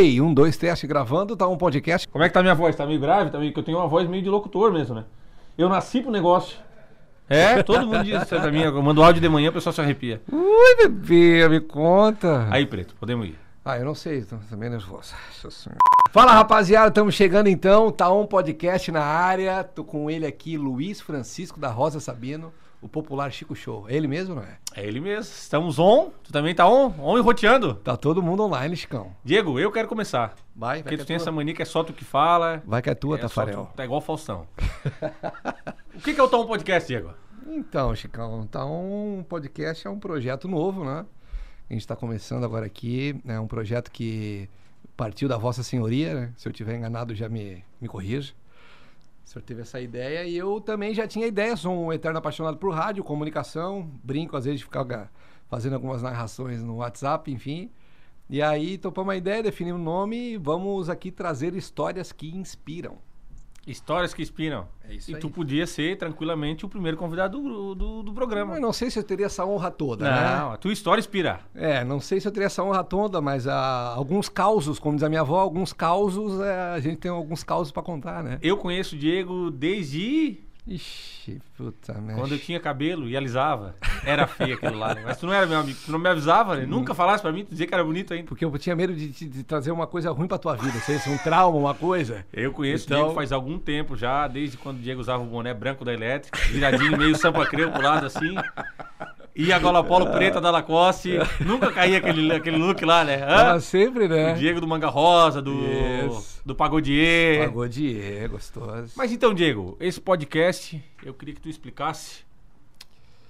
Ei, um, dois, teste gravando, tá um podcast. Como é que tá minha voz? Tá meio grave? Tá meio... Que eu tenho uma voz meio de locutor mesmo, né? Eu nasci pro negócio. É, todo mundo diz isso pra mim. Eu mando áudio de manhã, o pessoal se arrepia. Ui, bebê, me conta. Aí, preto, podemos ir. Ah, eu não sei, tô também nervoso. Ah, Fala, rapaziada, estamos chegando então. Tá um podcast na área. Tô com ele aqui, Luiz Francisco da Rosa Sabino o popular Chico Show. É ele mesmo, não é? É ele mesmo. Estamos on. Tu também tá on? On e roteando? Tá todo mundo online, Chicão. Diego, eu quero começar. Vai, vai. Porque tu é tem tua. essa mania que é só tu que fala. Vai que é tua, é Tafarel. Tu, tá igual Faustão. o que, que é o Tom tá Podcast, Diego? Então, Chicão, tá um podcast é um projeto novo, né? A gente está começando agora aqui. É um projeto que partiu da Vossa Senhoria, né? Se eu tiver enganado, já me, me corrija. O senhor teve essa ideia e eu também já tinha ideia, sou um eterno apaixonado por rádio, comunicação, brinco às vezes de ficar fazendo algumas narrações no WhatsApp, enfim. E aí topamos a ideia, definimos o nome e vamos aqui trazer histórias que inspiram. Histórias que inspiram. É isso e aí. tu podia ser tranquilamente o primeiro convidado do, do, do programa. Mas não sei se eu teria essa honra toda, não, né? Não, a tua história inspira. É, não sei se eu teria essa honra toda, mas ah, alguns causos, como diz a minha avó, alguns causos, é, a gente tem alguns causos para contar, né? Eu conheço o Diego desde Ixi, puta merda. Quando eu tinha cabelo e alisava, era feio aquilo lá. Né? Mas tu não era meu amigo, tu não me avisava, né? Nunca falasse pra mim, tu dizia que era bonito ainda. Porque eu tinha medo de, de, de trazer uma coisa ruim pra tua vida, sei um trauma, uma coisa. Eu conheço então... o Diego faz algum tempo já, desde quando o Diego usava o boné branco da elétrica, viradinho meio sampa creu pro lado assim. E a gola polo preta da Lacoste. Nunca caía aquele, aquele look lá, né? Hã? Ah, sempre, né? O Diego do Manga Rosa, do, do Pagodier. Pagodier, gostoso. Mas então, Diego, esse podcast, eu queria que tu explicasse.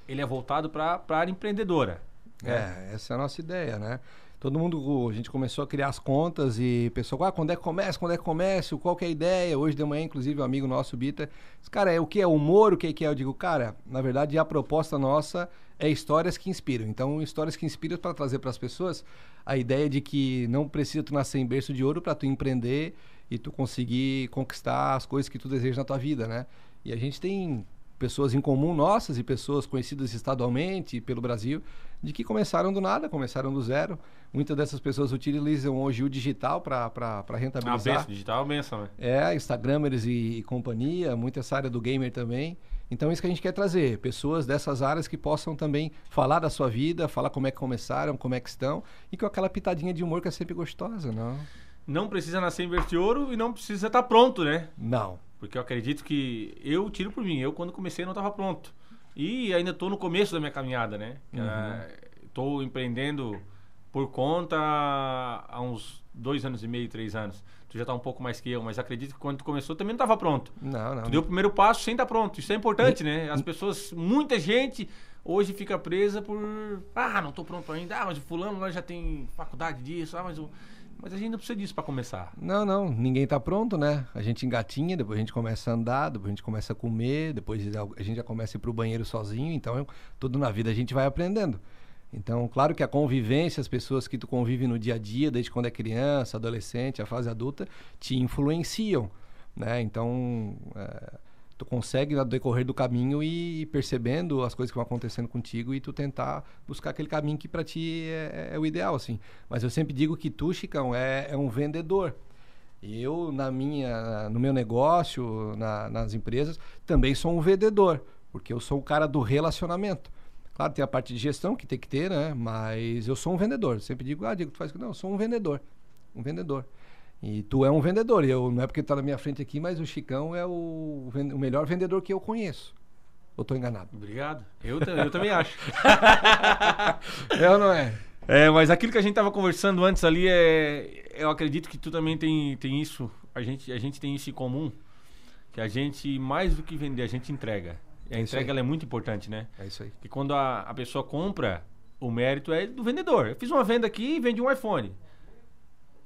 Ele é voltado para a área empreendedora. Né? É, essa é a nossa ideia, né? todo mundo, a gente começou a criar as contas e pessoal, ah, quando é que começa, quando é que começa, qual que é a ideia? Hoje de manhã, inclusive, um amigo nosso, Bita, disse, cara, é, o que é humor, o que é que é? Eu digo, cara, na verdade, a proposta nossa é histórias que inspiram. Então, histórias que inspiram para trazer para as pessoas a ideia de que não precisa tu nascer em berço de ouro para tu empreender e tu conseguir conquistar as coisas que tu deseja na tua vida, né? E a gente tem pessoas em comum nossas e pessoas conhecidas estadualmente pelo Brasil de que começaram do nada, começaram do zero. Muitas dessas pessoas utilizam hoje o digital para ah, rentabilizar. Ah, benção, digital é benção, né? É, Instagramers e, e companhia, muita essa área do gamer também. Então, isso que a gente quer trazer, pessoas dessas áreas que possam também falar da sua vida, falar como é que começaram, como é que estão, e com aquela pitadinha de humor que é sempre gostosa, não? Não precisa nascer em verde ouro e não precisa estar tá pronto, né? Não. Porque eu acredito que eu tiro por mim, eu quando comecei não estava pronto. E ainda estou no começo da minha caminhada, né? Estou uhum. empreendendo por conta há uns dois anos e meio, três anos. Tu já está um pouco mais que eu, mas acredito que quando tu começou também não estava pronto. Não, não. Tu deu o primeiro passo sem estar tá pronto. Isso é importante, e... né? As pessoas, muita gente hoje fica presa por. Ah, não estou pronto ainda. Ah, mas o fulano lá já tem faculdade disso. Ah, mas o. Eu mas a gente não precisa disso para começar. Não, não, ninguém está pronto, né? A gente engatinha, depois a gente começa a andar, depois a gente começa a comer, depois a gente já começa a ir para o banheiro sozinho, então tudo na vida a gente vai aprendendo. Então, claro que a convivência, as pessoas que tu convive no dia a dia, desde quando é criança, adolescente, a fase adulta, te influenciam, né? Então, é, tu consegue no decorrer do caminho e percebendo as coisas que vão acontecendo contigo e tu tentar buscar aquele caminho que para ti é, é, é, o ideal, assim. Mas eu sempre digo que tu, Chicão, é, é um vendedor. Eu, na minha, no meu negócio, na, nas empresas, também sou um vendedor, porque eu sou o cara do relacionamento. Claro, tem a parte de gestão que tem que ter, né? Mas eu sou um vendedor. sempre digo, ah, Diego, tu faz que não, eu sou um vendedor. Um vendedor. E tu é um vendedor. Eu, não é porque tá na minha frente aqui, mas o Chicão é o, o melhor vendedor que eu conheço. ou tô enganado. Obrigado. Eu, eu também acho. é ou não é? É, mas aquilo que a gente tava conversando antes ali é. Eu acredito que tu também tem, tem isso. A gente, a gente tem isso em comum. Que a gente, mais do que vender, a gente entrega. E a é entrega é muito importante, né? É isso aí. que quando a, a pessoa compra, o mérito é do vendedor. Eu fiz uma venda aqui e vendi um iPhone.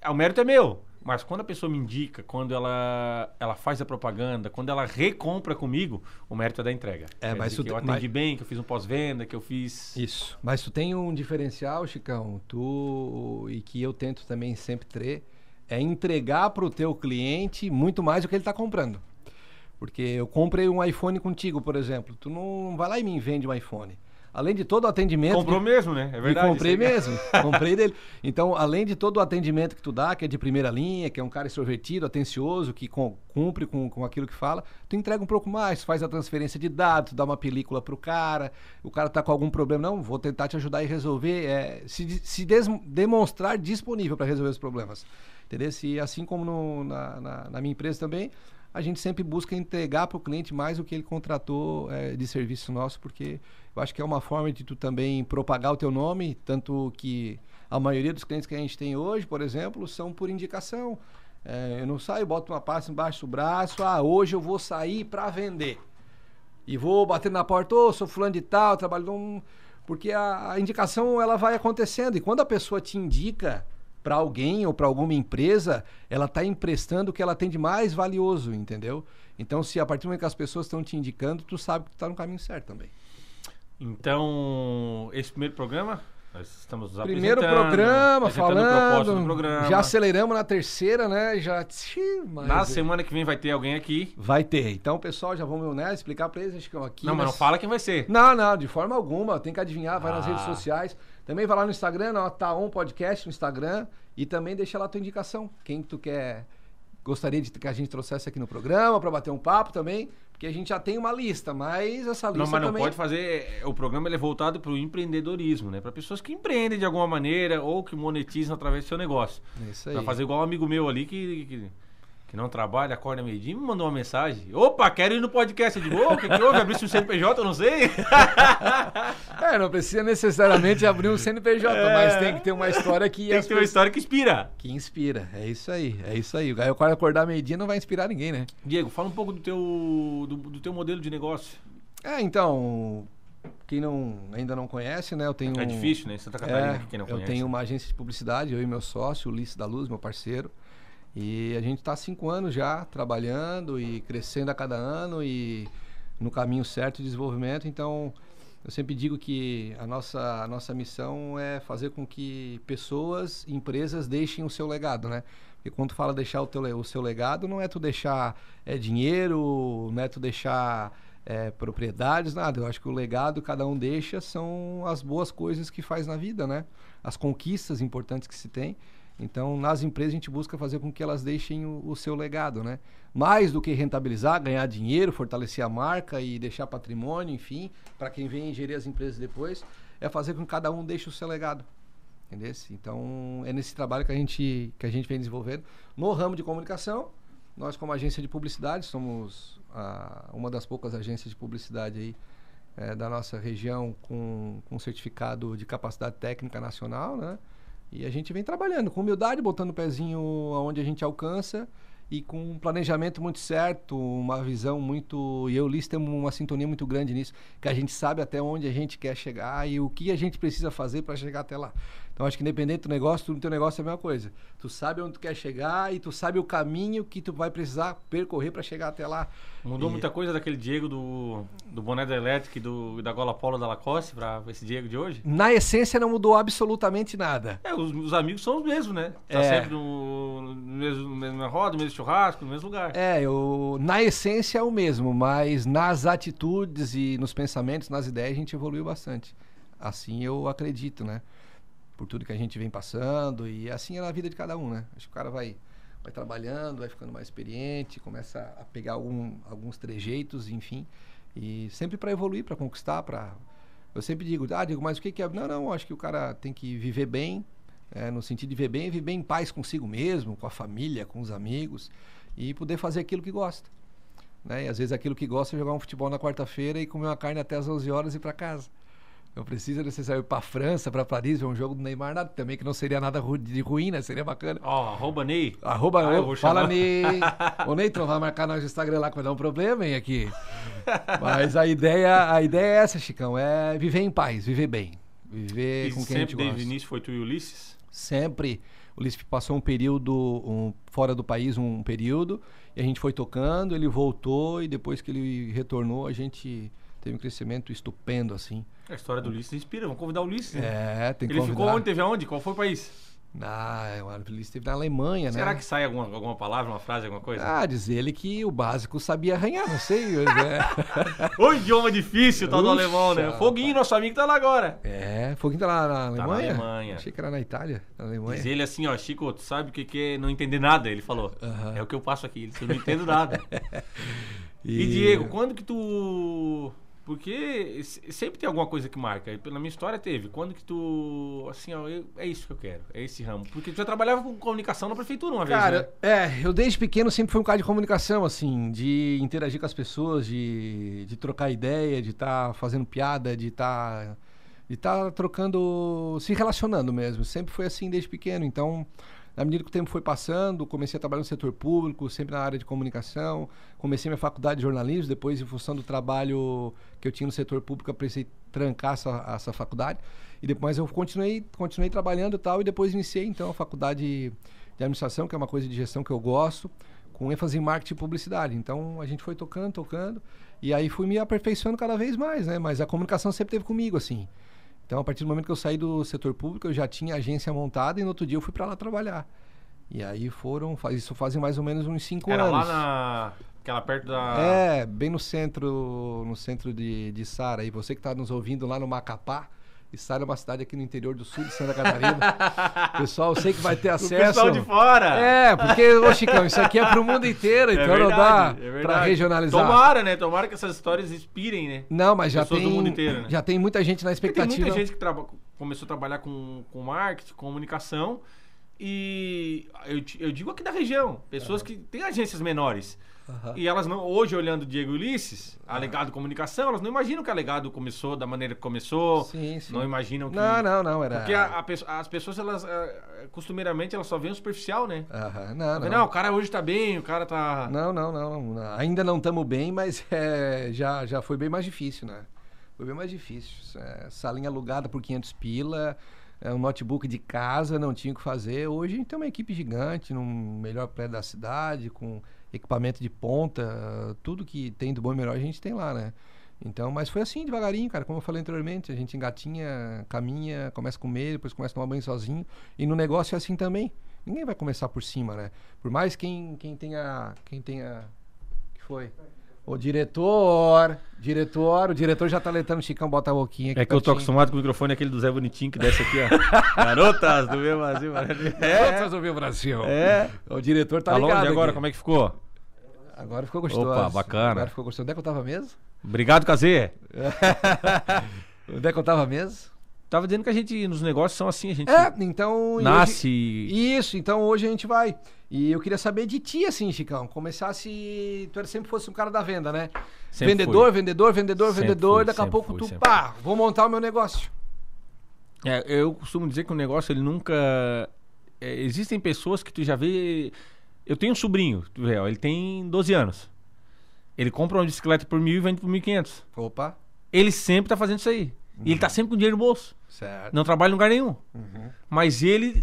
Ah, o mérito é meu. Mas quando a pessoa me indica, quando ela, ela faz a propaganda, quando ela recompra comigo, o mérito é da entrega. É, Quer mas tu, que eu atendi mas... bem, que eu fiz um pós-venda, que eu fiz. Isso. Mas tu tem um diferencial, Chicão, tu e que eu tento também sempre ter, é entregar para o teu cliente muito mais do que ele está comprando. Porque eu comprei um iPhone contigo, por exemplo. Tu não vai lá e me vende um iPhone além de todo o atendimento. Comprou que... mesmo, né? É verdade. E comprei mesmo, comprei dele. Então, além de todo o atendimento que tu dá, que é de primeira linha, que é um cara extrovertido, atencioso, que cumpre com, com aquilo que fala, tu entrega um pouco mais, faz a transferência de dados, dá uma película pro cara, o cara tá com algum problema, não, vou tentar te ajudar e resolver, é, se, se des, demonstrar disponível para resolver os problemas, Entendeu? E assim como no, na, na, na minha empresa também, a gente sempre busca entregar para o cliente mais o que ele contratou é, de serviço nosso, porque eu acho que é uma forma de tu também propagar o teu nome, tanto que a maioria dos clientes que a gente tem hoje, por exemplo, são por indicação. É, eu não saio, boto uma pasta embaixo do braço, ah, hoje eu vou sair para vender. E vou bater na porta, ou oh, sou fulano de tal, trabalho num... Porque a, a indicação, ela vai acontecendo. E quando a pessoa te indica, para alguém ou para alguma empresa, ela está emprestando o que ela tem de mais valioso, entendeu? Então, se a partir do momento que as pessoas estão te indicando, tu sabe que tu está no caminho certo também. Então, esse primeiro programa, nós estamos Primeiro programa, falando. Programa. Já aceleramos na terceira, né? Já. na é. semana que vem vai ter alguém aqui. Vai ter. Então, pessoal, já vamos né, explicar para eles que aqui. Não, mas... mas não fala quem vai ser. Não, não, de forma alguma. Tem que adivinhar, vai ah. nas redes sociais. Também vai lá no Instagram, na Taon tá Podcast no Instagram e também deixa lá a tua indicação. Quem tu quer gostaria de que a gente trouxesse aqui no programa para bater um papo também, porque a gente já tem uma lista, mas essa lista não, mas não também... pode fazer. É, o programa é voltado para o empreendedorismo, né? Para pessoas que empreendem de alguma maneira ou que monetizam através do seu negócio. É isso aí. Para fazer igual um amigo meu ali que, que que não trabalha, acorda meio-dia, me mandou uma mensagem. Opa, quero ir no podcast. de novo. o que, que houve? Abriu-se um CNPJ, eu não sei. é, não precisa necessariamente abrir um CNPJ, é... mas tem que ter uma história que... Tem que ter uma história que inspira. Que inspira, é isso aí, é isso aí. O Gaio acordar meio-dia não vai inspirar ninguém, né? Diego, fala um pouco do teu, do, do teu modelo de negócio. É, então, quem não, ainda não conhece, né? Eu tenho. É difícil, né? Santa Catarina, é, quem não conhece. Eu tenho uma agência de publicidade, eu e meu sócio, Ulisses da Luz, meu parceiro. E a gente está há cinco anos já trabalhando e crescendo a cada ano e no caminho certo de desenvolvimento. Então, eu sempre digo que a nossa, a nossa missão é fazer com que pessoas e empresas deixem o seu legado, né? E quando fala deixar o, teu, o seu legado, não é tu deixar é, dinheiro, não é tu deixar é, propriedades, nada. Eu acho que o legado que cada um deixa são as boas coisas que faz na vida, né? As conquistas importantes que se tem. Então, nas empresas, a gente busca fazer com que elas deixem o, o, seu legado, né? Mais do que rentabilizar, ganhar dinheiro, fortalecer a marca e deixar patrimônio, enfim, para quem vem gerir as empresas depois, é fazer com que cada um deixe o seu legado. Entendeu? Então, é nesse trabalho que a gente, que a gente vem desenvolvendo. No ramo de comunicação, nós, como agência de publicidade, somos a, uma das poucas agências de publicidade aí. É, da nossa região com, com certificado de capacidade técnica nacional, né? E a gente vem trabalhando com humildade, botando o pezinho aonde a gente alcança e com um planejamento muito certo, uma visão muito. E eu, Liz, temos uma sintonia muito grande nisso, que a gente sabe até onde a gente quer chegar e o que a gente precisa fazer para chegar até lá. Então, acho que independente do negócio, tudo no teu negócio é a mesma coisa. Tu sabe onde tu quer chegar e tu sabe o caminho que tu vai precisar percorrer para chegar até lá. Mudou e... muita coisa daquele Diego do, do boné da Electric, do, da gola polo da Lacoste para esse Diego de hoje? Na essência, não mudou absolutamente nada. É, os, os amigos são os mesmos, né? Tá é. sempre no mesmo, no mesmo roda, no mesmo churrasco, no mesmo lugar. É, eu, na essência é o mesmo, mas nas atitudes e nos pensamentos, nas ideias, a gente evoluiu bastante. Assim eu acredito, né? Por tudo que a gente vem passando e assim é na vida de cada um, né? Acho que o cara vai, vai trabalhando, vai ficando mais experiente, começa a pegar algum, alguns trejeitos, enfim. E sempre para evoluir, para conquistar, para... Eu sempre digo, ah, digo, mas o que que é... Não, não, acho que o cara tem que viver bem, é, no sentido de viver bem, viver bem em paz consigo mesmo, com a família, com os amigos e poder fazer aquilo que gosta. Né? E às vezes aquilo que gosta é jogar um futebol na quarta-feira e comer uma carne até as 11 horas e ir para casa. Não precisa necessário ir para França, para Paris, ver um jogo do Neymar, nada. Também que não seria nada de ruim, né? Seria bacana. Ó, oh, arroba Ney. Arroba ah, eu, Fala Ney. o Neyton tu vai marcar no Instagram lá que vai dar um problema, hein, aqui. Mas a ideia, a ideia é essa, Chicão. É viver em paz, viver bem. Viver e com quem a gente gosta. sempre desde o início foi tu e Ulisses? sempre. O Lisp passou um período um, fora do país, um período, e a gente foi tocando, ele voltou e depois que ele retornou, a gente teve um crescimento estupendo, assim. A história do Ulisses inspira, vamos convidar o Ulisses. Né? É, tem que Ele convidar. ficou onde? Teve aonde? Qual foi o país? Ah, ele é, esteve na Alemanha, Será né? Será que sai alguma, alguma palavra, uma frase, alguma coisa? Ah, diz ele que o básico sabia arranhar, não sei. Né? o idioma difícil, tal tá Uxa, do alemão, né? Foguinho, nosso amigo, tá lá agora. É, Foguinho tá lá na Alemanha? Tá na Alemanha. Achei que era na Itália, na Alemanha. Diz ele assim, ó, Chico, tu sabe o que, que é não entender nada? Ele falou. É o que eu passo aqui, eu não entendo nada. e... e Diego, quando que tu porque sempre tem alguma coisa que marca. E na minha história teve. Quando que tu. Assim, ó, eu, é isso que eu quero. É esse ramo. Porque tu já trabalhava com comunicação na prefeitura uma Cara, vez. Cara, né? é. Eu desde pequeno sempre fui um cara de comunicação, assim. De interagir com as pessoas, de, de trocar ideia, de estar tá fazendo piada, de estar. Tá, de estar tá trocando. Se relacionando mesmo. Sempre foi assim desde pequeno. Então na medida que o tempo foi passando, comecei a trabalhar no setor público, sempre na área de comunicação. Comecei minha faculdade de jornalismo, depois, em função do trabalho que eu tinha no setor público, eu pensei trancar essa, essa faculdade. E depois eu continuei, continuei trabalhando e tal, e depois iniciei, então, a faculdade de administração, que é uma coisa de gestão que eu gosto, com ênfase em marketing e publicidade. Então, a gente foi tocando, tocando, e aí fui me aperfeiçoando cada vez mais, né? Mas a comunicação sempre teve comigo, assim. Então, a partir do momento que eu saí do setor público, eu já tinha agência montada e no outro dia eu fui para lá trabalhar. E aí foram, isso fazem mais ou menos uns cinco Era anos. Era lá na Aquela perto da. É, bem no centro, no centro de, de Sara. E você que está nos ouvindo lá no Macapá, e sai numa cidade aqui no interior do sul de Santa Catarina. pessoal, eu sei que vai ter acesso. O pessoal de fora. É, porque, ô Chicão, isso aqui é pro mundo inteiro, é então é verdade, não dá é pra regionalizar. Tomara, né? Tomara que essas histórias inspirem, né? Não, mas já tem, do mundo inteiro, né? já tem muita gente na expectativa. Porque tem muita gente que traba, começou a trabalhar com, com marketing, comunicação, e eu, eu digo aqui da região, pessoas é. que têm agências menores. Uhum. E elas não, hoje olhando Diego Ulisses, alegado uhum. Comunicação, elas não imaginam que é alegado começou da maneira que começou. Sim, sim. Não imaginam que. Não, não, não. Era... Porque a, a, as pessoas, elas, eh, costumeiramente, elas só veem o superficial, né? Uhum. Não, não. não, o cara hoje tá bem, o cara tá. Não, não, não. não. Ainda não estamos bem, mas é, já, já foi bem mais difícil, né? Foi bem mais difícil. É, salinha alugada por 500 pila é, um notebook de casa, não tinha o que fazer. Hoje tem uma equipe gigante, no melhor prédio da cidade, com equipamento de ponta, tudo que tem do bom e melhor a gente tem lá, né? Então, mas foi assim, devagarinho, cara. Como eu falei anteriormente, a gente engatinha, caminha, começa a comer, depois começa a tomar banho sozinho. E no negócio é assim também. Ninguém vai começar por cima, né? Por mais quem, quem tenha. Quem tenha. que foi? Ô, diretor, diretor, o diretor já tá letando Chicão, bota a boquinha é aqui. É que pertinho. eu tô acostumado com o microfone aquele do Zé Bonitinho que desce aqui, ó. Garotas do meu Brasil. É. é. Garotas do meu Brasil. É. O diretor tá, tá ligado. Longe agora, aqui. como é que ficou? Agora ficou gostoso. Opa, bacana. Agora ficou gostoso. Onde é que eu tava mesmo? Obrigado, Casê. Onde é que eu tava mesmo? Tava dizendo que a gente, nos negócios são assim, a gente. É, então. Nasce. Hoje, isso, então hoje a gente vai. E eu queria saber de ti, assim, Chicão. começar se Tu era, sempre fosse um cara da venda, né? Sempre vendedor, fui. vendedor, vendedor, vendedor. daqui a pouco fui, tu, pá, vou montar o meu negócio. É, eu costumo dizer que o negócio, ele nunca. É, existem pessoas que tu já vê. Eu tenho um sobrinho, tu vê, ó, ele tem 12 anos. Ele compra uma bicicleta por mil e vende por 1.500. Opa. Ele sempre tá fazendo isso aí. Uhum. E ele tá uhum. sempre com dinheiro no bolso. Certo. Não trabalha em lugar nenhum. Uhum. Mas ele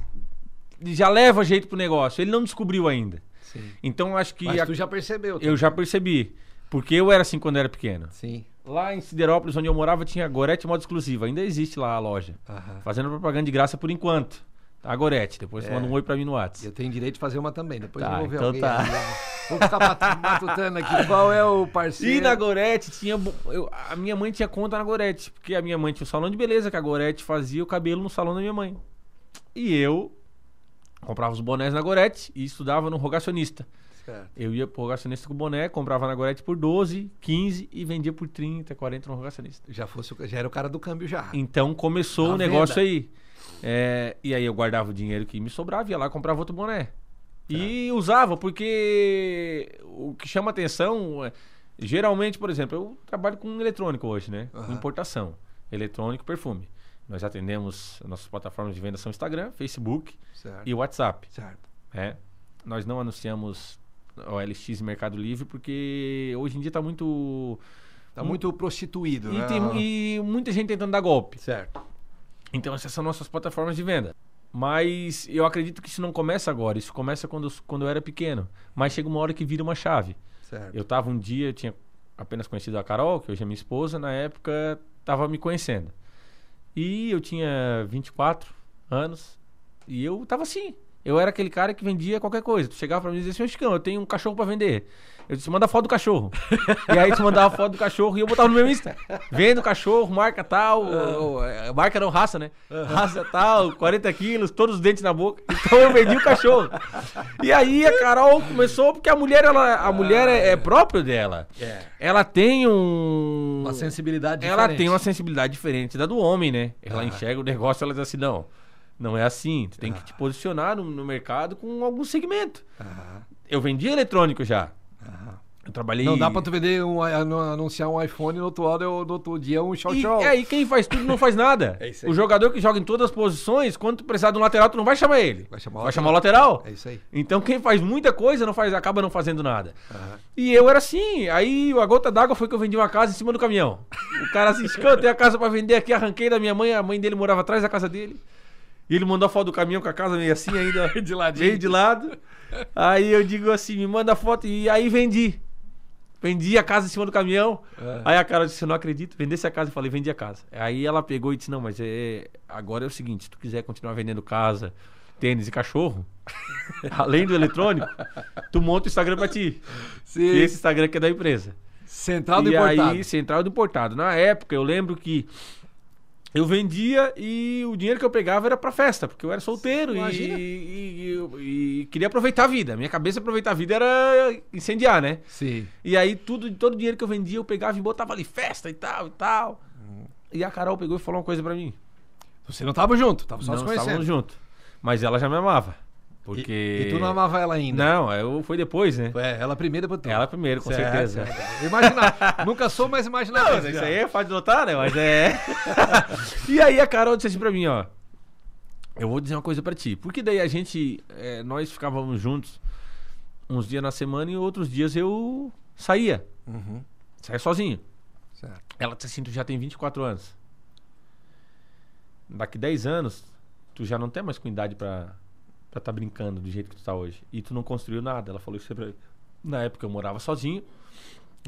já leva jeito pro negócio. Ele não descobriu ainda. Sim. Então acho que. Mas a... tu já percebeu. Tá? Eu já percebi. Porque eu era assim quando eu era pequeno. Sim. Lá em Siderópolis, onde eu morava, tinha Gorete modo Exclusiva. Ainda existe lá a loja. Aham. Fazendo propaganda de graça por enquanto. A tá, Gorete. Depois é. manda um oi pra mim no WhatsApp. Eu tenho direito de fazer uma também. Depois tá, eu vou ver então alguém. Tá. Vou ficar matutando aqui. Qual é o parceiro? E na Gorete tinha... Eu, a minha mãe tinha conta na Gorete. Porque a minha mãe tinha um salão de beleza que a Gorete fazia o cabelo no salão da minha mãe. E eu Comprava os bonés na Gorete e estudava no Rogacionista. Certo. Eu ia pro rogacionista com o boné, comprava na Gorete por 12, 15 e vendia por 30, 40 no rogacionista. Já, fosse, já era o cara do câmbio já. Então começou a o venda. negócio aí. É, e aí eu guardava o dinheiro que me sobrava, ia lá comprava outro boné. E usava, porque o que chama atenção, é, geralmente, por exemplo, eu trabalho com eletrônico hoje, né? Uhum. Importação. Eletrônico, perfume. Nós atendemos, nossas plataformas de venda são Instagram, Facebook certo. e WhatsApp. Certo. É. Nós não anunciamos OLX e Mercado Livre porque hoje em dia está muito... Está muito prostituído, e né? Tem, e muita gente tentando dar golpe. Certo. Então essas são nossas plataformas de venda. Mas eu acredito que isso não começa agora, isso começa quando, quando eu era pequeno. Mas chega uma hora que vira uma chave. Certo. Eu estava um dia, eu tinha apenas conhecido a Carol, que hoje é minha esposa, na época estava me conhecendo. E eu tinha 24 anos. E eu tava assim. Eu era aquele cara que vendia qualquer coisa. Tu chegava pra mim e dizia assim, Chicão, eu tenho um cachorro pra vender. Eu disse, manda foto do cachorro. e aí tu mandava foto do cachorro e eu botava no meu Insta. Vendo o cachorro, marca tal. É, marca não, raça, né? Raça tal, 40 quilos, todos os dentes na boca. Então eu vendi o cachorro. E aí a Carol começou, porque a mulher, ela, a mulher ah, é, é, é. própria dela. Yeah. É. Ela tem um. Uma sensibilidade diferente. Ela tem uma sensibilidade diferente da do homem, né? Ela enxerga o negócio, ela diz assim, não. Não é assim. Tu tem ah. que te posicionar no, no, mercado com algum segmento. Ah. Eu vendia eletrônico já. Ah. Eu trabalhei. Não dá pra tu vender um, anunciar um iPhone e no outro, hora, no outro dia um show show. É, e aí quem faz tudo não faz nada. é isso aí. O jogador que joga em todas as posições, quando tu precisar de um lateral, tu não vai chamar ele. Vai chamar o, vai lateral. Chamar o lateral. É isso aí. Então quem faz muita coisa não faz, acaba não fazendo nada. E eu era assim. Aí a gota d'água foi que eu vendi uma casa em cima do caminhão. O cara se assim, eu a casa para vender aqui, arranquei da minha mãe, a mãe dele morava atrás da casa dele. E ele mandou a foto do caminhão com a casa meio assim ainda. de ladinho. Meio de lado. Aí eu digo assim, me manda a foto. E aí vendi. Vendi a casa em cima do caminhão. É. Aí a cara disse, não acredito. Vendesse a casa. Eu falei, vendi a casa. Aí ela pegou e disse, não, mas é... agora é o seguinte. Se tu quiser continuar vendendo casa, tênis e cachorro, além do eletrônico, tu monta o Instagram pra ti. Sim. E esse Instagram que é da empresa. Central do e Importado. E aí, Central do Importado. Na época, eu lembro que eu vendia e o dinheiro que eu pegava era pra festa, porque eu era solteiro e, e, e, e, queria aproveitar a vida. Minha cabeça é aproveitar a vida era incendiar, né? Sim. E aí tudo, todo o dinheiro que eu vendia, eu pegava e botava ali festa e tal e tal. Hum. E a Carol pegou e falou uma coisa pra mim. Você não tava junto, tava só não, se conhecendo. Não, junto. Mas ela já me amava. Porque... E, e, tu não amava ela ainda? Não, eu, é foi depois, né? ela primeiro depois tu. Ela primeiro, com certo, certeza. Certo. É imaginar. Nunca sou, mais imaginar. Não, isso aí é fácil de notar, né? Mas é. e aí a Carol disse assim pra mim, ó. Eu vou dizer uma coisa pra ti. Porque daí a gente. É, nós ficávamos juntos uns dias na semana e outros dias eu saía. Uhum. Saía sozinho. Certo. Ela disse assim: tu já tem 24 anos. Daqui 10 anos, tu já não tem mais com idade pra pra estar tá brincando do jeito que tu tá hoje. E tu não construiu nada. Ela falou isso pra Na época eu morava sozinho.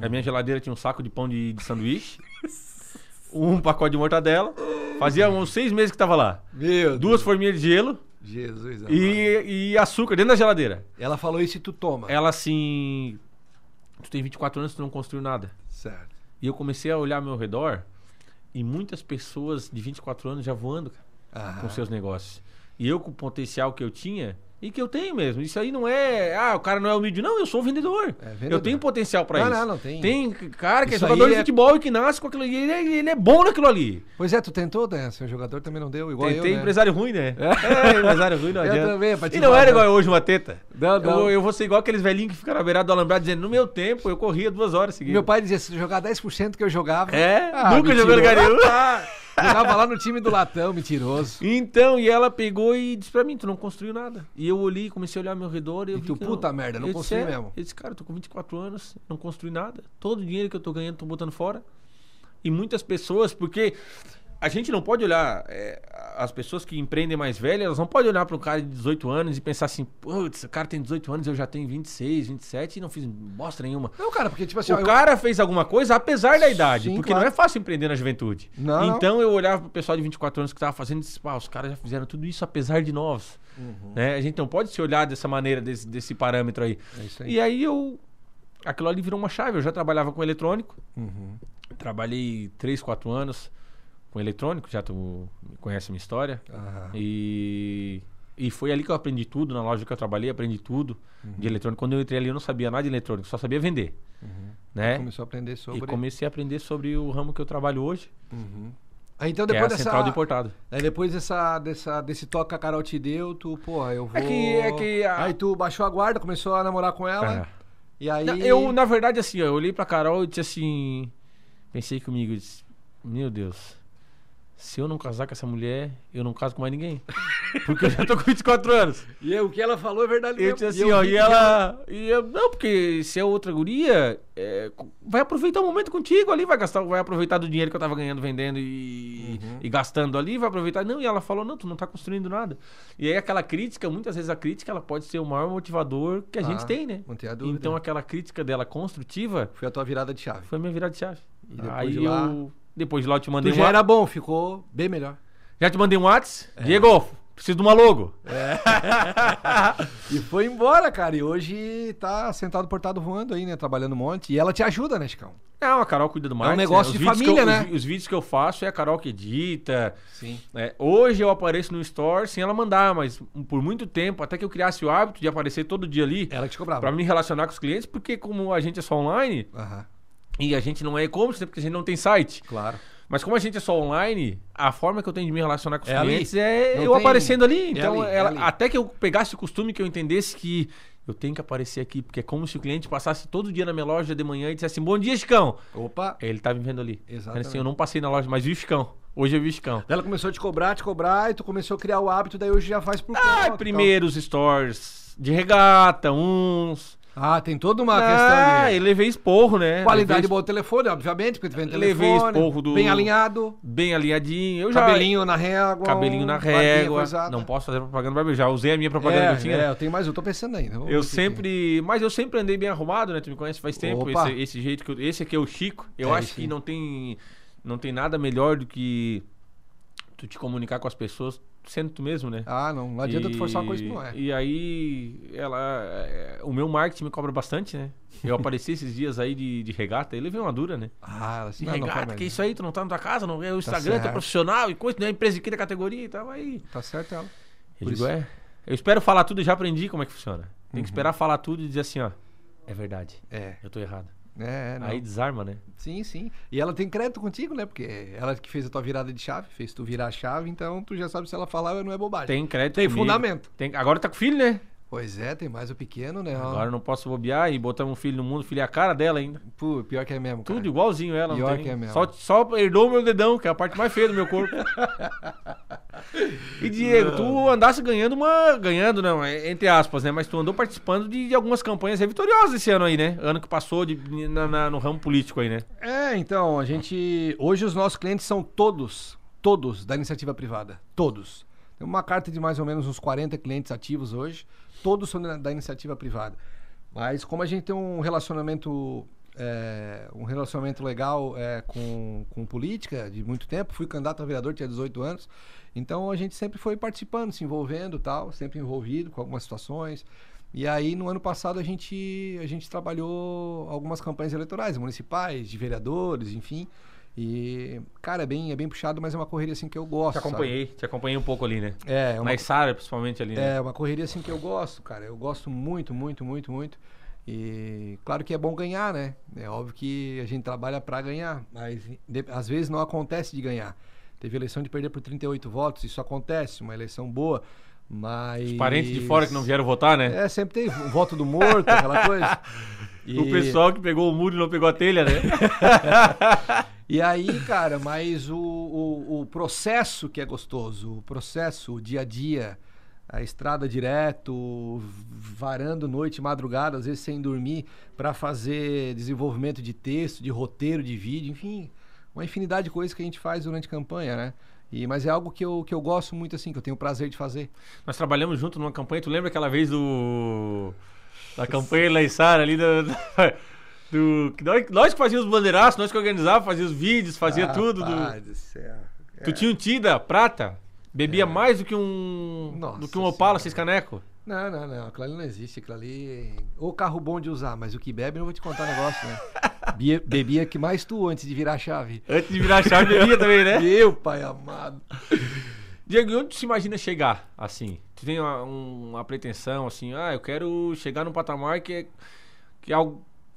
A minha geladeira tinha um saco de pão de, de sanduíche. um pacote de mortadela. Fazia uns seis meses que tava lá. Meu Duas Deus. forminhas de gelo. Jesus. E, e, açúcar dentro da geladeira. Ela falou isso e tu toma. Ela assim. Tu tem 24 anos, tu não construiu nada. Certo. E eu comecei a olhar ao meu redor e muitas pessoas de 24 anos já voando, cara, com seus negócios. E eu com o potencial que eu tinha, e que eu tenho mesmo. Isso aí não é. Ah, o cara não é humilde. Não, eu sou vendedor. É, vendedor. Eu tenho potencial para isso. Não, não tem. Tem cara que é isso é jogador de é... futebol e que nasce com aquilo ali. Ele, é, ele é bom naquilo ali. Pois é, tu tentou, né? Seu jogador também não deu igual Tentei eu, né? empresário ruim, né? É, é empresário ruim não adianta. Né? Eu também, e não era igual hoje uma teta. Não, não. Eu, eu, vou ser igual aqueles velhinhos que ficaram na beirada do alambrado dizendo: no meu tempo eu corria duas horas seguidas. Meu pai dizia: se jogar 10% que eu jogava. É, ah, nunca jogou lugar nenhum. tava lá no time do Latão, mentiroso. Então, e ela pegou e disse pra mim: Tu não construiu nada. E eu olhei, comecei a olhar ao meu redor e, eu. E tu, puta não, merda, não construí é mesmo. Eu disse: Cara, eu tô com 24 anos, não construí nada. Todo o dinheiro que eu tô ganhando, tô botando fora. E muitas pessoas, porque a gente não pode olhar. É, as pessoas que empreendem mais velhas, elas não podem olhar para um cara de 18 anos e pensar assim, putz, o cara tem 18 anos, eu já tenho 26, 27 e não fiz bosta nenhuma. Não, cara, porque tipo assim... O cara fez alguma coisa apesar da idade, Sim, porque claro. não é fácil empreender na juventude. Não. Então eu olhava para o pessoal de 24 anos que estava fazendo e disse, ah, os caras já fizeram tudo isso apesar de novos Uhum. Né? A gente não pode se olhar dessa maneira, desse, desse parâmetro aí. É aí. E aí eu... Aquilo ali virou uma chave, eu já trabalhava com eletrônico, uhum. trabalhei 3, 4 anos com eletrônico, já tu conhece a minha história. Uhum. E, e foi ali que eu aprendi tudo, na loja que eu trabalhei, aprendi tudo uhum. de eletrônico. Quando eu entrei ali, eu não sabia nada de eletrônico, só sabia vender. Uhum. Né? começou a aprender sobre... E comecei a aprender sobre o ramo que eu trabalho hoje. Uhum. então é depois é dessa central do importado. Aí depois dessa, dessa, desse toque que a Carol te deu, tu, porra, eu vou. É que, é que a... Aí tu baixou a guarda, começou a namorar com ela. É. E aí. eu, na verdade, assim, eu olhei pra Carol e disse assim. Pensei comigo, disse, meu Deus, se eu não casar com essa mulher, eu não caso com mais ninguém. Porque eu já tô com 24 anos. e eu, é o que ela falou é verdade eu Disse assim, e é eu ó, e ela. E eu, não, porque se é outra guria, é, vai aproveitar o momento contigo ali, vai gastar, vai aproveitar do dinheiro que eu tava ganhando, vendendo e, uhum. e, gastando ali, vai aproveitar. Não, e ela falou, não, tu não tá construindo nada. E aí aquela crítica, muitas vezes a crítica, ela pode ser o maior motivador que a ah, gente tem, né? Não tem a dúvida. Então aquela crítica dela construtiva. Foi a tua virada de chave. Foi a minha virada de chave. E depois aí de lá... eu depois de lá eu te mandei tu já era bom, ficou bem melhor. Já te mandei um Whats? É. Diego, preciso de uma logo. É. e foi embora, cara. E hoje tá sentado portado voando aí, né? Trabalhando um monte. E ela te ajuda, né, Chicão? Não, a Carol cuida do marketing. É um né? negócio né? de família, eu, né? Os, os, vídeos que eu faço é a Carol que edita. Sim. É, hoje eu apareço no Store sem ela mandar, mas por muito tempo, até que eu criasse o hábito de aparecer todo dia ali. Ela que te cobrava. Pra me relacionar com os clientes, porque como a gente é só online, uh -huh. E a gente não é e-commerce, né, porque a gente não tem site. Claro. Mas como a gente é só online, a forma que eu tenho de me relacionar com os é clientes ali. é não eu tem... aparecendo ali. É então, é ali, ela, é ali. até que eu pegasse o costume, que eu entendesse que eu tenho que aparecer aqui, porque é como se o cliente passasse todo dia na minha loja de manhã e dissesse assim, bom dia, Chicão. Opa! Ele tá vivendo ali. Exatamente. Assim, eu não passei na loja, mas vi o Chicão. Hoje eu vi o Chicão. Ela começou a te cobrar, te cobrar, e tu começou a criar o hábito, daí hoje já faz por Ah, conta, então. primeiro os stores de regata, uns ah, tem toda uma ah, questão de... Ah, levei esporro, né? Qualidade levei... boa do telefone, obviamente, porque vem telefone. Levei esporro do... Bem alinhado. Bem alinhadinho. Eu já... Cabelinho na régua. Cabelinho na régua. Não posso fazer propaganda barbeiro. Já usei a minha propaganda é, que eu é, tinha. É, eu tenho mais, eu tô pensando ainda. Vamos eu sempre... Mas eu sempre andei bem arrumado, né? Tu me conhece faz tempo. Esse, esse, jeito que eu... Esse aqui é o Chico. Eu é, acho que não tem, não tem nada melhor do que tu te comunicar com as pessoas sendo tu mesmo, né? Ah, não. Não adianta e, tu forçar uma coisa que não é. E aí, ela, é, o meu marketing me cobra bastante, né? Eu apareci esses dias aí de, de regata e levei uma dura, né? Ah, ela se regata, não né? que isso aí? Tu não tá na tua casa, não é o tá Instagram, tá tu é profissional e coisa, não é empresa de quinta categoria e tal. Aí. Tá certo ela. Eu digo, é. Eu espero falar tudo e já aprendi como é que funciona. Tem uhum. que esperar falar tudo e dizer assim, ó. É verdade. É. Eu tô errado. É, não. Aí desarma, né? Sim, sim. E ela tem crédito contigo, né? Porque ela que fez a tua virada de chave, fez tu virar a chave, então tu já sabe se ela falar não é bobagem. Tem crédito. Tem comigo. fundamento. Tem... Agora tá com filho, né? Pois é, tem mais o pequeno, né? Agora não posso bobear e botar um filho no mundo, filho é a cara dela ainda. Pô, pior que é mesmo. Cara. Tudo igualzinho ela, pior que é mesmo. Só, só herdou meu dedão, que é a parte mais feia do meu corpo. e Diego, não. tu andasse ganhando uma. Ganhando, não, é, entre aspas, né? Mas tu andou participando de, de algumas campanhas vitoriosas esse ano aí, né? Ano que passou de, na, na, no ramo político aí, né? É, então, a gente. Hoje os nossos clientes são todos, todos da iniciativa privada. Todos. Tem uma carta de mais ou menos uns 40 clientes ativos hoje todos são da, da iniciativa privada. Mas como a gente tem um relacionamento é, um relacionamento legal é, com, com política de muito tempo. Fui candidato a vereador, tinha 18 anos. Então a gente sempre foi participando, se envolvendo tal, sempre envolvido com algumas situações. E aí no ano passado a gente, a gente trabalhou algumas campanhas eleitorais, municipais, de vereadores, enfim. E, cara, é bem, é bem puxado, mas é uma correria assim que eu gosto. Te acompanhei, sabe? te acompanhei um pouco ali, né? É, é uma, na Isara, principalmente ali, né? É, uma correria assim que eu gosto, cara. Eu gosto muito, muito, muito, muito. E claro que é bom ganhar, né? É óbvio que a gente trabalha para ganhar, mas de, às vezes não acontece de ganhar. Teve eleição de perder por 38 votos, isso acontece, uma eleição boa. Mas... Os parentes de fora que não vieram votar, né? É, sempre tem o voto do morto, aquela coisa. E... O pessoal que pegou o muro e não pegou a telha, né? e aí, cara, mas o, o, o, processo que é gostoso, o processo, o dia a dia, a estrada direto, varando noite, madrugada, às vezes sem dormir, para fazer desenvolvimento de texto, de roteiro, de vídeo, enfim, uma infinidade de coisas que a gente faz durante a campanha, né? E, mas é algo que eu, que eu gosto muito, assim, que eu tenho o prazer de fazer. Nós trabalhamos junto numa campanha, tu lembra aquela vez do. Da campanha Leissar ali do. do, do nós, nós, que fazíamos os bandeiraços, nós que organizávamos, fazíamos os vídeos, fazia ah, tudo. Do, do céu. É. Tu tinha um Tida, prata, bebia é. mais do que um. Nossa do que um Opala, seis caneco. Não, não, não. Aquilo ali não existe. Aquilo ali. Ou carro bom de usar, mas o que bebe, não vou te contar um negócio, né? Bebia, bebia que mais tu antes de virar chave. Antes de virar chave, bebia também, né? Meu pai amado. Diego, onde se imagina chegar, assim? Tu tem uma, uma, pretensão, assim, ah, eu quero chegar num patamar que, é, que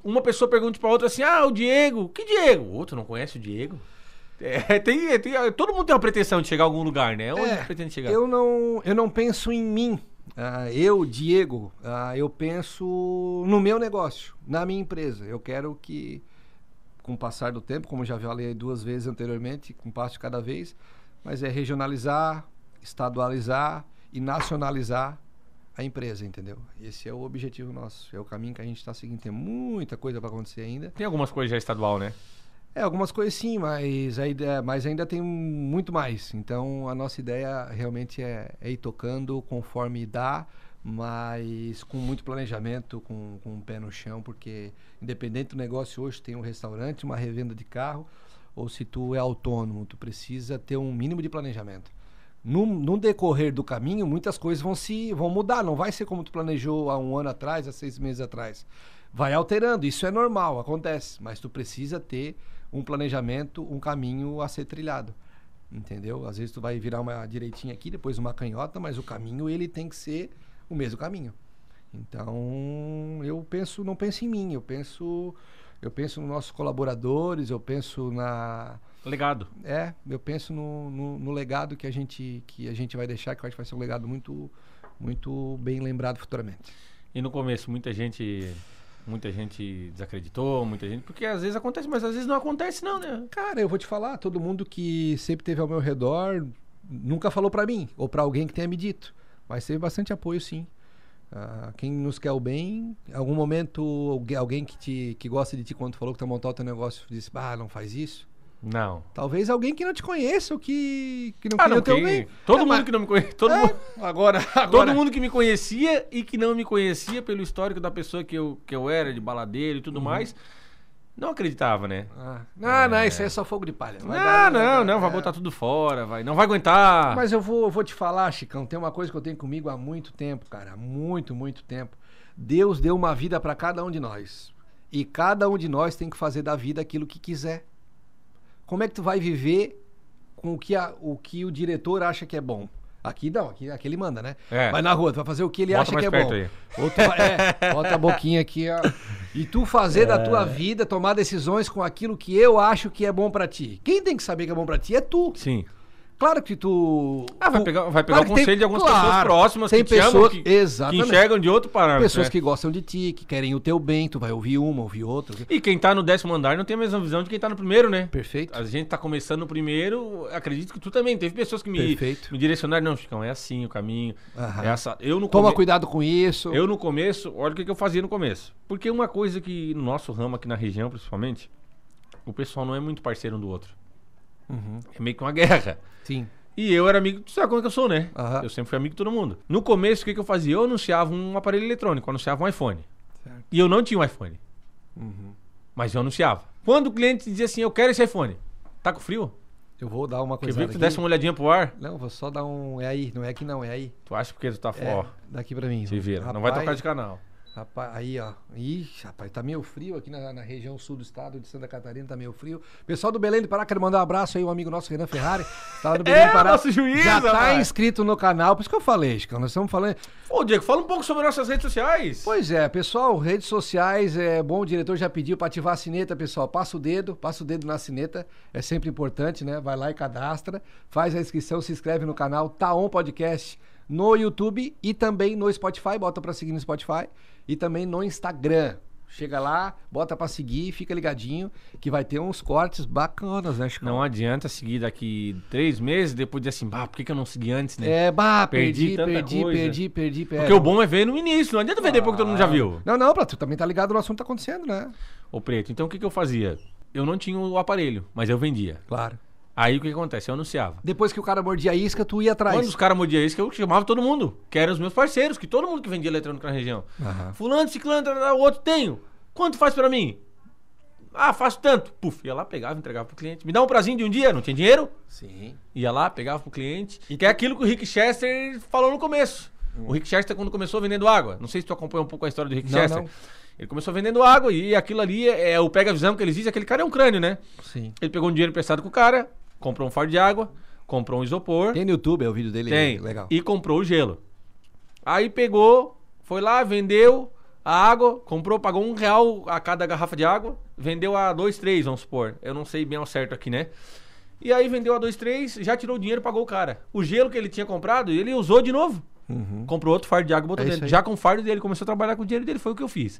uma pessoa pergunte pra outra assim, ah, o Diego, que Diego? O outro não conhece o Diego. É, tem, tem, todo mundo tem uma pretensão de chegar a algum lugar, né? Onde é, pretende chegar? Eu não, eu não penso em mim. Ah, eu, Diego, ah, eu penso no meu negócio, na minha empresa. Eu quero que com o passar do tempo, como já falei duas vezes anteriormente, com um passo de cada vez, mas é regionalizar, estadualizar e nacionalizar a empresa, entendeu? Esse é o objetivo nosso, é o caminho que a gente está seguindo. Tem muita coisa para acontecer ainda. Tem algumas coisas já estadual, né? É, algumas coisas sim, mas, a ideia, mas ainda tem muito mais. Então a nossa ideia realmente é, é ir tocando conforme dá mas com muito planejamento, com, com um pé no chão, porque independente do negócio hoje, tem um restaurante, uma revenda de carro, ou se tu é autônomo, tu precisa ter um mínimo de planejamento. No, no decorrer do caminho, muitas coisas vão se vão mudar, não vai ser como tu planejou há um ano atrás, há seis meses atrás. Vai alterando, isso é normal, acontece, mas tu precisa ter um planejamento, um caminho a ser trilhado entendeu? Às vezes tu vai virar uma direitinha aqui, depois uma canhota, mas o caminho ele tem que ser o mesmo caminho. Então, eu penso, não penso em mim, eu penso, eu penso nos nossos colaboradores, eu penso na legado. É, eu penso no, no, no legado que a gente que a gente vai deixar, que eu acho que vai ser um legado muito muito bem lembrado futuramente. E no começo muita gente muita gente desacreditou, muita gente, porque às vezes acontece, mas às vezes não acontece não, né? Cara, eu vou te falar, todo mundo que sempre teve ao meu redor nunca falou para mim ou para alguém que tenha me dito. Mas teve bastante apoio, sim. Uh, quem nos quer o bem, em algum momento alguém que, te, que gosta de ti quando falou que tá montando o teu negócio disse, bah não faz isso. Não. Talvez alguém que não te conheça ou que, que não ah, não, o teu bem. Todo é, mundo mas... que não me conhece. Todo é. mundo... Agora, agora, Todo mundo que me conhecia e que não me conhecia pelo histórico da pessoa que eu, que eu era, de baladeiro e tudo uhum. mais não acreditava, né? Ah, não, é... não, isso aí é só fogo de palha. Vai não, dar, não, vai dar, não, vai é. botar tudo fora, vai. Não vai aguentar. Mas eu vou, vou te falar, Chicão, tem uma coisa que eu tenho comigo há muito tempo, cara. Há muito, muito tempo. Deus deu uma vida para cada um de nós. E cada um de nós tem que fazer da vida aquilo que quiser. Como é que tu vai viver com o que, a, o, que o diretor acha que é bom? Aqui não, aqui, aqui ele manda, né? É. na rua, tu vai fazer o que ele bota acha que é bom. Aí. Outro, é, bota a boquinha aqui, ó. E tu fazer é. da tua é. vida, tomar decisões com aquilo que eu acho que é bom para ti. Quem tem que saber que é bom para ti é tu. Sim. Claro que tu. Ah, vai pegar, vai pegar claro o conselho tem, de algumas claro, pessoas próximas tem que pessoas, te amam, que, exatamente. que enxergam de outro parâmetro. Pessoas né? que gostam de ti, que querem o teu bem, tu vai ouvir uma, ouvir outra. E quem tá no décimo andar não tem a mesma visão de quem tá no primeiro, né? Perfeito. A gente tá começando no primeiro, acredito que tu também. Teve pessoas que me, Perfeito. me direcionaram, não, Chicão, é assim o caminho. Aham. É essa. Eu no Toma come... cuidado com isso. Eu no começo, olha o que, que eu fazia no começo. Porque uma coisa que no nosso ramo aqui na região, principalmente, o pessoal não é muito parceiro um do outro. Uhum. É meio que uma guerra. Sim. E eu era amigo, tu sabe como é que eu sou, né? Uhum. Eu sempre fui amigo de todo mundo. No começo, o que, que eu fazia? Eu anunciava um aparelho eletrônico, eu anunciava um iPhone. Certo. E eu não tinha um iPhone. Uhum. Mas eu anunciava. Quando o cliente dizia assim, eu quero esse iPhone. Tá com frio? Eu vou dar uma coisa. Quer ver que tu desse uma olhadinha pro ar? Não, vou só dar um. É aí, não é aqui não, é aí. Tu acha porque tu tá fora? É, daqui pra mim. Se vira, rapaz... não vai trocar de canal. Rapaz, aí, ó. Ih, rapaz, tá meio frio aqui na, na, região sul do estado de Santa Catarina, tá meio frio. Pessoal do Belém do Pará, quero mandar um abraço aí, um amigo nosso, Renan Ferrari. Tá lá no Belém é, do Pará. Nosso juiz, já tá rapaz. inscrito no canal, por isso que eu falei, Chico. Nós estamos falando. Ô, Diego, fala um pouco sobre nossas redes sociais. Pois é, pessoal, redes sociais, é bom, o diretor já pediu pra ativar a sineta, pessoal. Passa o dedo, passa o dedo na sineta, é sempre importante, né? Vai lá e cadastra, faz a inscrição, se inscreve no canal, tá on podcast no YouTube e também no Spotify. Bota para seguir no Spotify e também no Instagram. Chega lá, bota para seguir, fica ligadinho, que vai ter uns cortes bacanas, né, Chico? Não adianta seguir daqui três meses, depois de assim, bah, por que, que eu não segui antes, né? É, bah, perdi, perdi, perdi, perdi, perdi, perdi, perdi. Porque é. o bom é ver no início, não adianta ver depois que todo mundo já ah. viu. Não, não, pra tu também tá ligado no assunto que tá acontecendo, né? Ô, Preto, então o que, que eu fazia? Eu não tinha o aparelho, mas eu vendia. Claro. Aí o que acontece? Eu anunciava. Depois que o cara mordia a isca, tu ia atrás. Quando os caras mordiam a isca, eu chamava todo mundo. Que eram os meus parceiros, que todo mundo que vendia eletrônico na região. Uhum. Fulano, ciclano, o outro tenho. Quanto faz para mim? Ah, faço tanto. Puf, ia lá, pegava, entregava pro cliente. Me dá um prazinho de um dia, não tinha dinheiro? Sim. Ia lá, pegava pro cliente. E que é aquilo que o Rick Chester falou no começo. Hum. O Rick Chester, quando começou vendendo água, não sei se tu acompanha um pouco a história do Rick não, Chester. Não. Ele começou vendendo água e aquilo ali é, é o pega-visão que eles dizem, aquele cara é um crânio, né? Sim. Ele pegou um dinheiro emprestado com o cara, comprou um fardo de água, comprou um isopor. Tem no YouTube, é o vídeo dele. Tem. Legal. E comprou o gelo. Aí pegou, foi lá, vendeu a água, comprou, pagou um real a cada garrafa de água, vendeu a dois, três, vamos supor. Eu não sei bem ao certo aqui, né? E aí vendeu a dois, três, já tirou o dinheiro pagou o cara. O gelo que ele tinha comprado, ele usou de novo. Uhum. Comprou outro fardo de água botou é dentro. Já com o fardo dele, começou a trabalhar com o dinheiro dele, foi o que eu fiz.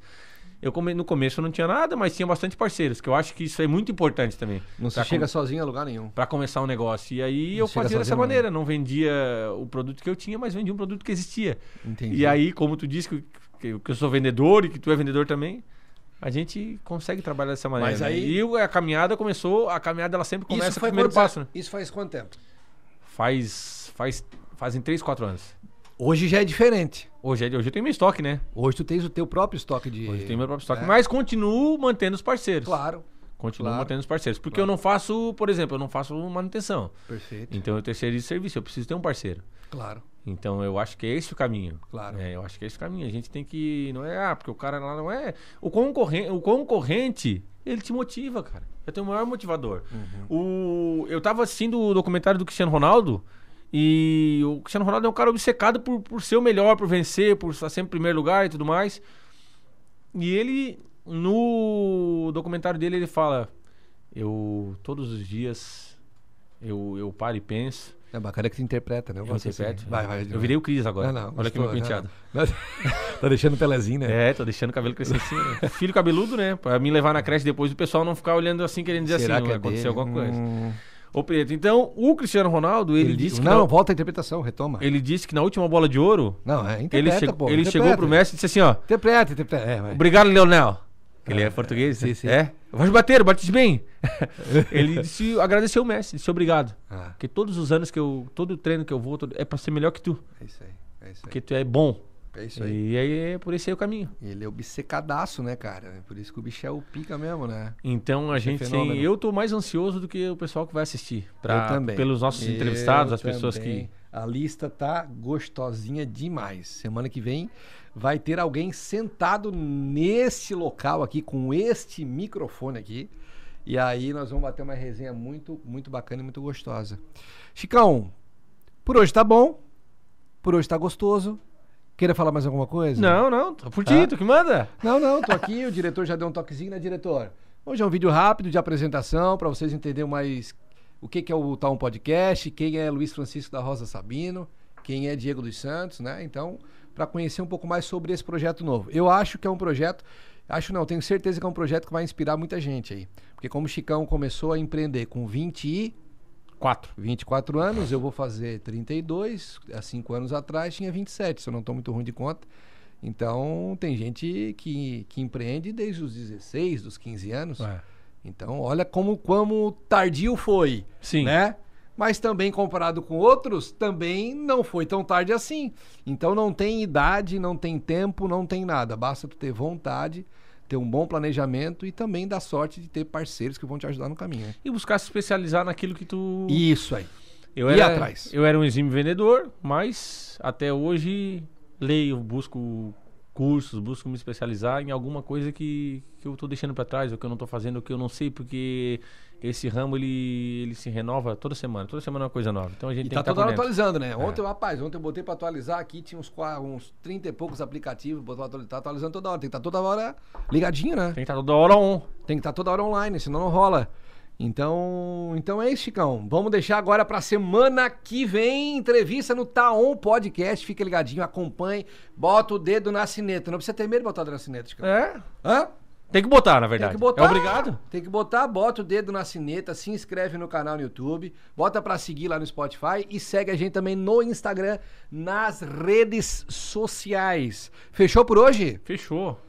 Eu come... no começo não tinha nada, mas tinha bastante parceiros, que eu acho que isso é muito importante também. Não se chega com... sozinho a lugar nenhum. Para começar um negócio. E aí não eu fazia dessa maneira, não. não vendia o produto que eu tinha, mas vendia um produto que existia. Entendi. E aí, como tu disse que, que, que eu sou vendedor e que tu é vendedor também, a gente consegue trabalhar dessa maneira. Mas né? aí... Né? E a caminhada começou, a caminhada ela sempre começa com o primeiro passo. Né? Isso faz quanto tempo? Faz faz fazem 3, 4 anos. Hoje já é diferente. Hoje, é- hoje eu tenho meu estoque, né? Hoje tu tens o teu próprio estoque de. Hoje eu tenho meu próprio estoque. É. Mas continuo mantendo os parceiros. Claro. Continuo claro. mantendo os parceiros. Porque eu não faço, por exemplo, eu não faço manutenção. Perfeito. Então eu terceirizo serviço, eu preciso ter um parceiro. Claro. Então eu acho que é esse o caminho. Claro. É, eu acho que é esse o caminho. A gente tem que. Não é, ah, porque o cara lá não é. O concorrente, o concorrente ele te motiva, cara. É teu maior motivador. Uhum. O, eu tava assistindo o documentário do Cristiano Ronaldo e o Cristiano Ronaldo é um cara obcecado por, por ser o melhor, por vencer, por estar sempre em primeiro lugar e tudo mais. E ele, no documentário dele, ele fala: Eu, todos os dias, eu, eu paro e penso. É bacana que você interpreta, né? Eu, eu interpreto. Assim. Vai, vai, eu virei o Cris agora. Não, não, Olha aqui meu penteado. tá deixando pelezinho, né? É, tô deixando o cabelo crescer assim. Né? Filho cabeludo, né? Pra me levar na creche depois, o pessoal não ficar olhando assim, querendo dizer Será assim, que é aconteceu alguma coisa. Hum... Ô, Preto, então o Cristiano Ronaldo, ele, ele disse que. Não, na... volta a interpretação, retoma. Ele disse que na última bola de ouro. Não, é, interpreta, ele che... pô, Ele chegou pro Messi e disse assim, ó. Interpreta, interpreta. É, mas... Obrigado, Leonel. Ele é, é, português, sim, né? sim. é? Vai bater, bate bem. ele disse, agradeceu o Messi, disse obrigado. Ah. Porque todos os anos que eu, todo treino que eu vou, todo, é para ser melhor que tu. É isso aí, é isso aí. Porque tu é bom. É isso aí. E aí, por esse aí é o caminho. Ele é obcecadaço, né, cara? É por isso que o bicho é o pica mesmo, né? Então a é gente é tem. Eu tô mais ansioso do que o pessoal que vai assistir. Pra, eu também. Pelos nossos eu entrevistados, as também. pessoas que. A lista tá gostosinha demais. Semana que vem vai ter alguém sentado nesse local aqui, com este microfone aqui. E aí nós vamos bater uma resenha muito, muito bacana e muito gostosa. Chicão, por hoje tá bom. Por hoje tá gostoso. Queira falar mais alguma coisa? Não, não, tô por ti, que manda. Não, não, tô aqui, o diretor já deu um toquezinho, né, diretor? Hoje é um vídeo rápido de apresentação, para vocês entenderem mais o que, que é o Tal tá um Podcast, quem é Luiz Francisco da Rosa Sabino, quem é Diego dos Santos, né? Então, para conhecer um pouco mais sobre esse projeto novo. Eu acho que é um projeto, acho não, tenho certeza que é um projeto que vai inspirar muita gente aí. Porque como o Chicão começou a empreender com 20 e Quatro. 24 anos, eu vou fazer 32. Há cinco anos atrás tinha 27, se eu não estou muito ruim de conta. Então, tem gente que, que empreende desde os 16, dos 15 anos. É. Então, olha como, como tardio foi. Sim. Né? Mas também, comparado com outros, também não foi tão tarde assim. Então, não tem idade, não tem tempo, não tem nada. Basta tu ter vontade ter um bom planejamento e também dar sorte de ter parceiros que vão te ajudar no caminho. Né? E buscar se especializar naquilo que tu. Isso aí. Eu era, atrás. Eu era um exímio vendedor, mas até hoje leio, busco cursos, busco me especializar em alguma coisa que, que eu estou deixando para trás, ou que eu não estou fazendo, ou que eu não sei, porque esse ramo ele, ele se renova toda semana. Toda semana é uma coisa nova. Então a gente e tem tá que toda tá hora atualizando, né? É. Ontem, é. rapaz, ontem eu botei para atualizar aqui, tinha uns, uns 30 e poucos aplicativos, botou atualizar, tá atualizando toda hora. Tem que estar tá toda hora ligadinho, né? Tem que estar tá toda hora on. Tem que estar tá toda hora online, senão não rola. Então, então é isso, Chicão. Vamos deixar agora para semana que vem entrevista no Taon Podcast. Fica ligadinho, acompanhe, bota o dedo na cineta. Não precisa ter medo de botar o dedo na cineta, Chicão. É? Hã? Tem que botar, na verdade. Tem que botar. É obrigado. Tem que botar, bota o dedo na cineta, se inscreve no canal no YouTube, bota para seguir lá no Spotify e segue a gente também no Instagram, nas redes sociais. Fechou por hoje? Fechou.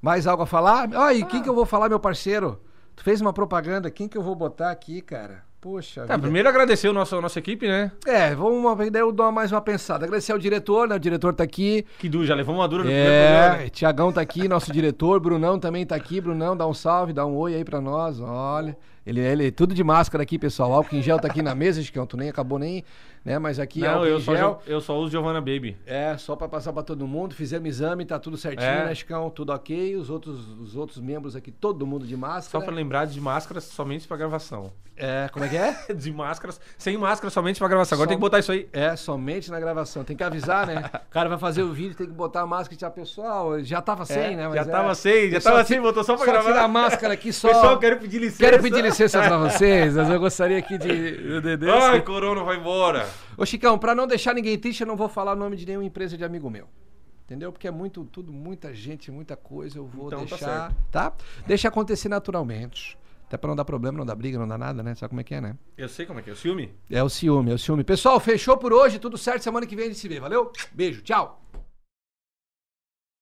Mais algo a falar? Ah, e o ah. que eu vou falar, meu parceiro? Tu fez uma propaganda, quem que eu vou botar aqui, cara? Poxa. Tá, vida. primeiro agradecer o nosso, a nossa equipe, né? É, vamos uma, daí eu dou mais uma pensada. Agradecer ao diretor, né? O diretor tá aqui. Que duro, já levou uma dura no é, primeiro né? Tiagão tá aqui, nosso diretor. Brunão também tá aqui. Brunão, dá um salve, dá um oi aí pra nós. Olha. Ele, ele tudo de máscara aqui, pessoal. Álcool em gel tá aqui na mesa, Chicão. Tu nem acabou nem, né? Mas aqui Não, eu só, gel. eu só uso Giovanna Baby. É, só para passar para todo mundo. Fizemos exame, tá tudo certinho, é. né, Chicão? Tudo ok. Os outros, os outros membros aqui, todo mundo de máscara. Só para lembrar de máscaras somente para gravação. É, como é que é? de máscaras, sem máscara somente para gravação. Agora Som... tem que botar isso aí. É, somente na gravação. Tem que avisar, né? O cara vai fazer o vídeo, tem que botar a máscara e já, pessoal, já tava sem, é, né? Mas é. já é... tava sem, já tava sem, botou só para gravar. Tirar a máscara aqui só. Pessoal, quero pedir licença. Quero pedir licença licença para vocês, mas eu gostaria aqui de. de, de Ai, Corona vai embora. Ô, Chicão, para não deixar ninguém triste, eu não vou falar o nome de nenhuma empresa de amigo meu. Entendeu? Porque é muito, tudo, muita gente, muita coisa. Eu vou então, tá deixar. Tá, tá? Deixa acontecer naturalmente. Até pra não dar problema, não dar briga, não dar nada, né? Sabe como é que é, né? Eu sei como é que é. O ciúme? É o ciúme, é o ciúme. Pessoal, fechou por hoje. Tudo certo. Semana que vem a gente se vê. Valeu? Beijo. Tchau.